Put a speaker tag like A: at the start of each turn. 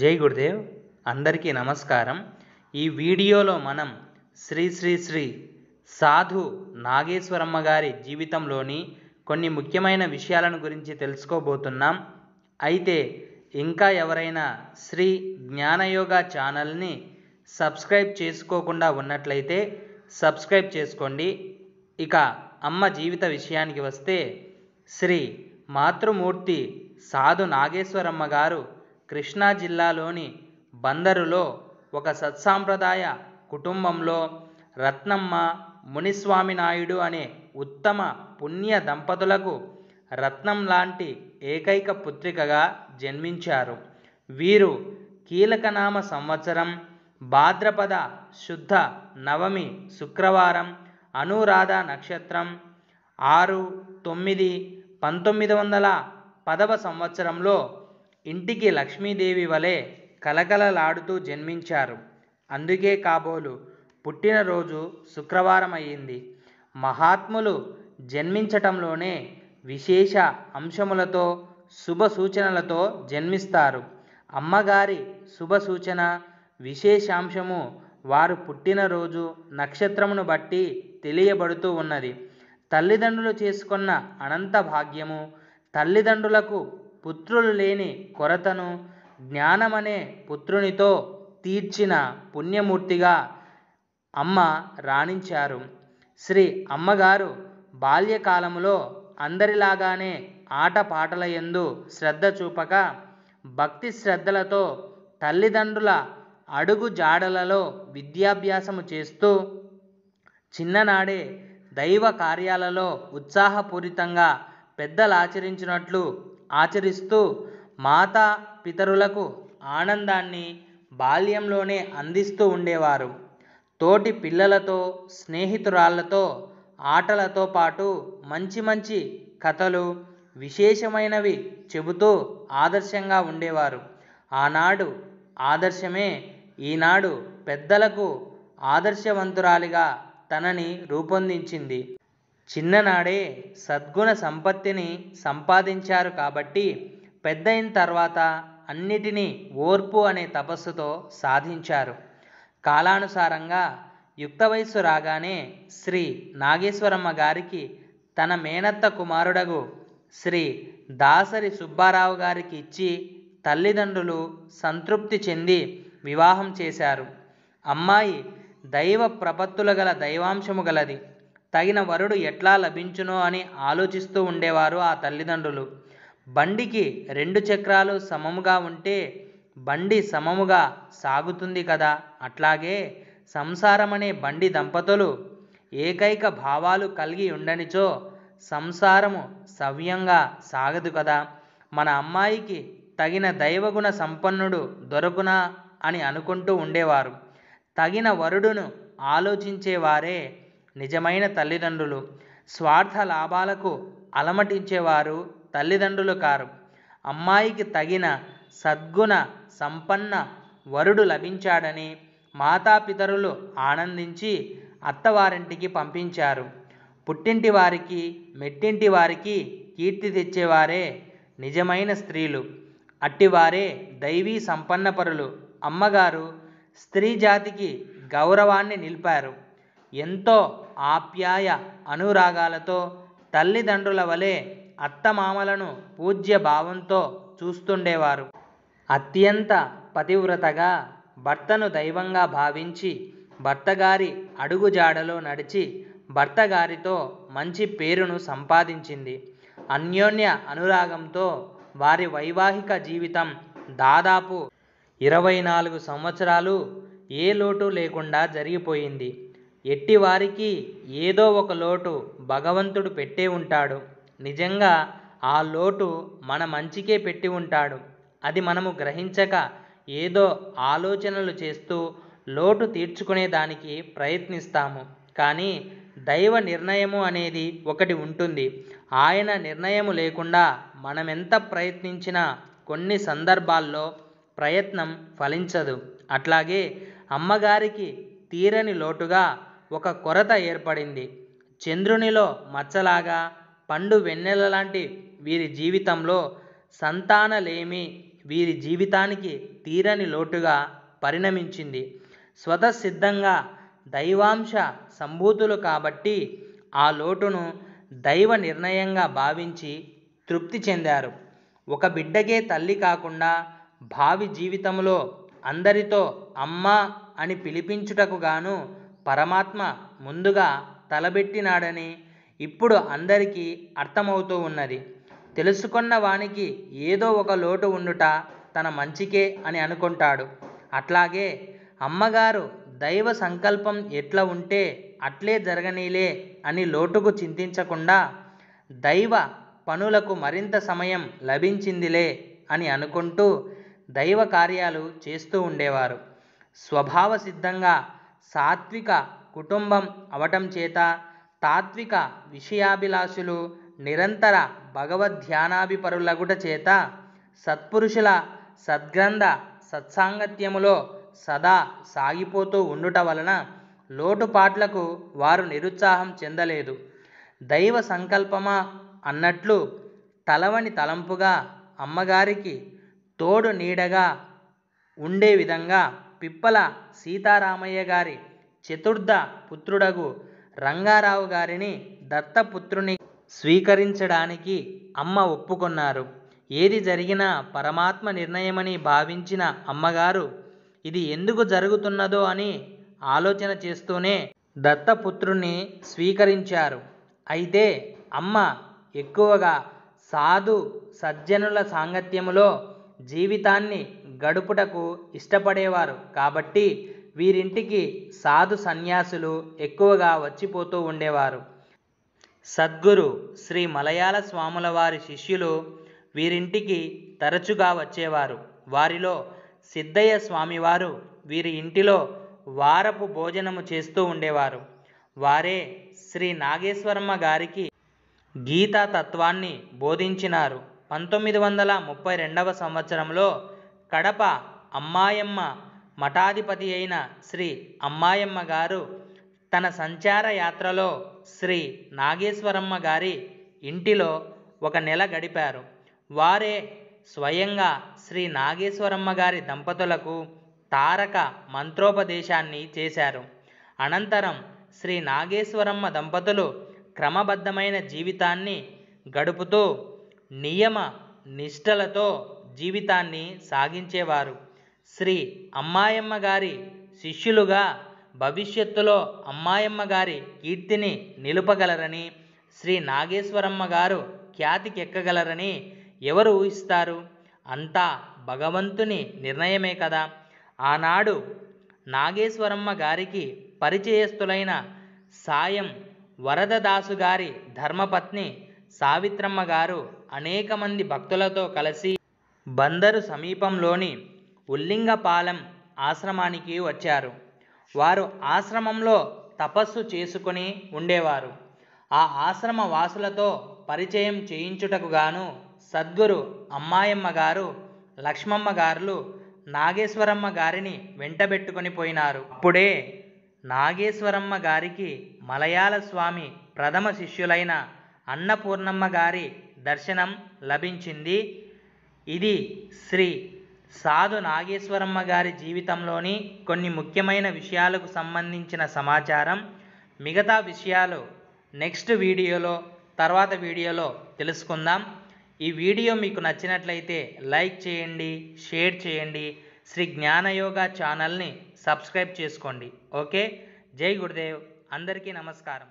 A: జై గురుదేవ్ అందరికీ నమస్కారం ఈ వీడియోలో మనం శ్రీ శ్రీ శ్రీ సాధు నాగేశ్వరమ్మ గారి జీవితంలోని కొన్ని ముఖ్యమైన విషయాలను గురించి తెలుసుకోబోతున్నాం అయితే ఇంకా ఎవరైనా శ్రీ జ్ఞానయోగ ఛానల్ని సబ్స్క్రైబ్ చేసుకోకుండా ఉన్నట్లయితే సబ్స్క్రైబ్ చేసుకోండి ఇక అమ్మ జీవిత విషయానికి వస్తే శ్రీ మాతృమూర్తి సాధు నాగేశ్వరమ్మ గారు కృష్ణా జిల్లాలోని బందరులో ఒక సత్సాంప్రదాయ కుటుంబంలో రత్నమ్మ మునిస్వామి నాయుడు అనే ఉత్తమ పుణ్య దంపతులకు రత్నం లాంటి ఏకైక పుత్రికగా జన్మించారు వీరు కీలకనామ సంవత్సరం భాద్రపద శుద్ధ నవమి శుక్రవారం అనురాధ నక్షత్రం ఆరు తొమ్మిది పంతొమ్మిది వందల పదవ సంవత్సరంలో ఇంటికి లక్ష్మీదేవి వలె కలకలలాడుతూ జన్మించారు అందుకే కాబోలు పుట్టినరోజు శుక్రవారం అయింది మహాత్ములు జన్మించటంలోనే విశేష అంశములతో శుభ సూచనలతో జన్మిస్తారు అమ్మగారి శుభ సూచన విశేషాంశము వారు పుట్టినరోజు నక్షత్రమును బట్టి తెలియబడుతూ ఉన్నది తల్లిదండ్రులు చేసుకున్న అనంత భాగ్యము తల్లిదండ్రులకు పుత్రులు లేని కొరతను జ్ఞానమనే పుత్రునితో తీర్చిన పుణ్యమూర్తిగా అమ్మ రాణించారు శ్రీ అమ్మగారు బాల్యకాలములో అందరిలాగానే ఆటపాటల యందు శ్రద్ధ చూపక భక్తి శ్రద్ధలతో తల్లిదండ్రుల అడుగు జాడలలో విద్యాభ్యాసము చేస్తూ చిన్ననాడే దైవ కార్యాలలో ఉత్సాహపూరితంగా పెద్దలాచరించినట్లు ఆచరిస్తూ మాతా పితరులకు ఆనందాన్ని బాల్యంలోనే అందిస్తూ ఉండేవారు తోటి పిల్లలతో స్నేహితురాళ్లతో ఆటలతో పాటు మంచి మంచి కథలు విశేషమైనవి చెబుతూ ఆదర్శంగా ఉండేవారు ఆనాడు ఆదర్శమే ఈనాడు పెద్దలకు ఆదర్శవంతురాలిగా తనని రూపొందించింది చిన్ననాడే సద్గుణ సంపత్తిని సంపాదించారు కాబట్టి పెద్దయిన తర్వాత అన్నిటినీ ఓర్పు అనే తపస్సుతో సాధించారు కాలానుసారంగా యుక్త వయస్సు రాగానే శ్రీ నాగేశ్వరమ్మ గారికి తన మేనత్త కుమారుడగు శ్రీ దాసరి సుబ్బారావు గారికి ఇచ్చి తల్లిదండ్రులు సంతృప్తి చెంది వివాహం చేశారు అమ్మాయి దైవ ప్రపత్తుల గల దైవాంశము గలది తగిన వరుడు ఎట్లా లభించునో అని ఆలోచిస్తూ ఉండేవారు ఆ తల్లిదండ్రులు బండికి రెండు చక్రాలు సమముగా ఉంటే బండి సమముగా సాగుతుంది కదా అట్లాగే సంసారమనే బండి దంపతులు ఏకైక భావాలు కలిగి ఉండనిచో సంసారము సవ్యంగా సాగదు కదా మన అమ్మాయికి తగిన దైవగుణ సంపన్నుడు దొరకునా అని అనుకుంటూ ఉండేవారు తగిన వరుడును ఆలోచించేవారే నిజమైన తల్లిదండ్రులు స్వార్థ లాభాలకు అలమటించేవారు తల్లిదండ్రులు కారు అమ్మాయికి తగిన సద్గుణ సంపన్న వరుడు లభించాడని మాతాపితరులు ఆనందించి అత్తవారింటికి పంపించారు పుట్టింటి వారికి మెట్టింటి వారికి కీర్తి తెచ్చేవారే నిజమైన స్త్రీలు అట్టివారే దైవీ సంపన్నపరులు అమ్మగారు స్త్రీ జాతికి గౌరవాన్ని నిలిపారు ఎంతో ఆప్యాయ అనురాగాలతో తల్లిదండ్రుల వలె అత్తమామలను పూజ్య భావంతో చూస్తుండేవారు అత్యంత పతివ్రతగా భర్తను దైవంగా భావించి భర్తగారి అడుగుజాడలో నడిచి భర్తగారితో మంచి పేరును సంపాదించింది అన్యోన్య అనురాగంతో వారి వైవాహిక జీవితం దాదాపు ఇరవై నాలుగు సంవత్సరాలు ఏ లోటు లేకుండా జరిగిపోయింది ఎట్టివారికి ఏదో ఒక లోటు భగవంతుడు పెట్టే ఉంటాడు నిజంగా ఆ లోటు మన మంచికే పెట్టి ఉంటాడు అది మనము గ్రహించక ఏదో ఆలోచనలు చేస్తూ లోటు తీర్చుకునే దానికి ప్రయత్నిస్తాము కానీ దైవ నిర్ణయము అనేది ఒకటి ఉంటుంది ఆయన నిర్ణయము లేకుండా మనమెంత ప్రయత్నించినా కొన్ని సందర్భాల్లో ప్రయత్నం ఫలించదు అట్లాగే అమ్మగారికి తీరని లోటుగా ఒక కొరత ఏర్పడింది చంద్రునిలో మచ్చలాగా పండు వెన్నెల లాంటి వీరి జీవితంలో సంతానలేమి వీరి జీవితానికి తీరని లోటుగా పరిణమించింది స్వతసిద్ధంగా దైవాంశ సంభూతులు కాబట్టి ఆ లోటును దైవ నిర్ణయంగా భావించి తృప్తి చెందారు ఒక బిడ్డకే తల్లి కాకుండా భావి జీవితంలో అందరితో అమ్మ అని పిలిపించుటకు గాను పరమాత్మ ముందుగా తలబెట్టినాడని ఇప్పుడు అందరికీ అర్థమవుతూ ఉన్నది తెలుసుకున్న వానికి ఏదో ఒక లోటు ఉండుట తన మంచికే అని అనుకుంటాడు అట్లాగే అమ్మగారు దైవ సంకల్పం ఎట్లా ఉంటే అట్లే జరగనీలే అని లోటుకు చింతించకుండా దైవ పనులకు మరింత సమయం లభించిందిలే అని అనుకుంటూ దైవ కార్యాలు చేస్తూ ఉండేవారు స్వభావ సిద్ధంగా సాత్విక కుటుంబం అవటం చేత తాత్విక విషయాభిలాషులు నిరంతర భగవద్ధ్యానాభిపరులగుట చేత సత్పురుషుల సద్గ్రంథ సత్సాంగత్యములో సదా సాగిపోతూ ఉండుట వలన లోటుపాట్లకు వారు నిరుత్సాహం చెందలేదు దైవ సంకల్పమా అన్నట్లు తలవని తలంపుగా అమ్మగారికి తోడు నీడగా ఉండే విధంగా పిప్పల సీతారామయ్య గారి చతుర్థ పుత్రుడగు రంగారావు గారిని దత్తపుత్రుని స్వీకరించడానికి అమ్మ ఒప్పుకున్నారు ఏది జరిగినా పరమాత్మ నిర్ణయమని భావించిన అమ్మగారు ఇది ఎందుకు జరుగుతున్నదో అని ఆలోచన చేస్తూనే దత్తపుత్రుణ్ణి స్వీకరించారు అయితే అమ్మ ఎక్కువగా సాధు సజ్జనుల సాంగత్యములో జీవితాన్ని గడుపుటకు ఇష్టపడేవారు కాబట్టి వీరింటికి సాధు సన్యాసులు ఎక్కువగా వచ్చిపోతూ ఉండేవారు సద్గురు శ్రీ మలయాళ స్వాముల వారి శిష్యులు వీరింటికి తరచుగా వచ్చేవారు వారిలో సిద్ధయ్య స్వామివారు వీరి ఇంటిలో వారపు భోజనము చేస్తూ ఉండేవారు వారే శ్రీ నాగేశ్వరమ్మ గారికి గీతా తత్వాన్ని బోధించినారు పంతొమ్మిది వందల ముప్పై రెండవ సంవత్సరంలో కడప అమ్మాయమ్మ మఠాధిపతి అయిన శ్రీ అమ్మాయమ్మ గారు తన సంచార యాత్రలో శ్రీ నాగేశ్వరమ్మ గారి ఇంటిలో ఒక నెల గడిపారు వారే స్వయంగా శ్రీ నాగేశ్వరమ్మ గారి దంపతులకు తారక మంత్రోపదేశాన్ని చేశారు అనంతరం శ్రీ నాగేశ్వరమ్మ దంపతులు క్రమబద్ధమైన జీవితాన్ని గడుపుతూ నియమ నిష్టలతో జీవితాన్ని సాగించేవారు శ్రీ అమ్మాయమ్మ గారి శిష్యులుగా భవిష్యత్తులో అమ్మాయమ్మ గారి కీర్తిని నిలుపగలరని శ్రీ నాగేశ్వరమ్మ గారు ఖ్యాతికెక్కగలరని ఎవరు ఊహిస్తారు అంతా భగవంతుని నిర్ణయమే కదా ఆనాడు నాగేశ్వరమ్మ గారికి పరిచయస్తులైన సాయం వరదదాసు గారి ధర్మపత్ని సావిత్రమ్మ గారు అనేక మంది భక్తులతో కలిసి బందరు సమీపంలోని ఉల్లింగపాలెం ఆశ్రమానికి వచ్చారు వారు ఆశ్రమంలో తపస్సు చేసుకుని ఉండేవారు ఆ ఆశ్రమ వాసులతో పరిచయం చేయించుటకు గాను సద్గురు అమ్మాయమ్మ గారు లక్ష్మమ్మ గారులు నాగేశ్వరమ్మ గారిని వెంటబెట్టుకుని పోయినారు అప్పుడే నాగేశ్వరమ్మ గారికి మలయాళ స్వామి ప్రథమ శిష్యులైన అన్నపూర్ణమ్మ గారి దర్శనం లభించింది ఇది శ్రీ సాధు నాగేశ్వరమ్మ గారి జీవితంలోని కొన్ని ముఖ్యమైన విషయాలకు సంబంధించిన సమాచారం మిగతా విషయాలు నెక్స్ట్ వీడియోలో తర్వాత వీడియోలో తెలుసుకుందాం ఈ వీడియో మీకు నచ్చినట్లయితే లైక్ చేయండి షేర్ చేయండి శ్రీ జ్ఞానయోగ ఛానల్ని సబ్స్క్రైబ్ చేసుకోండి ఓకే జై గురుదేవ్ అందరికీ నమస్కారం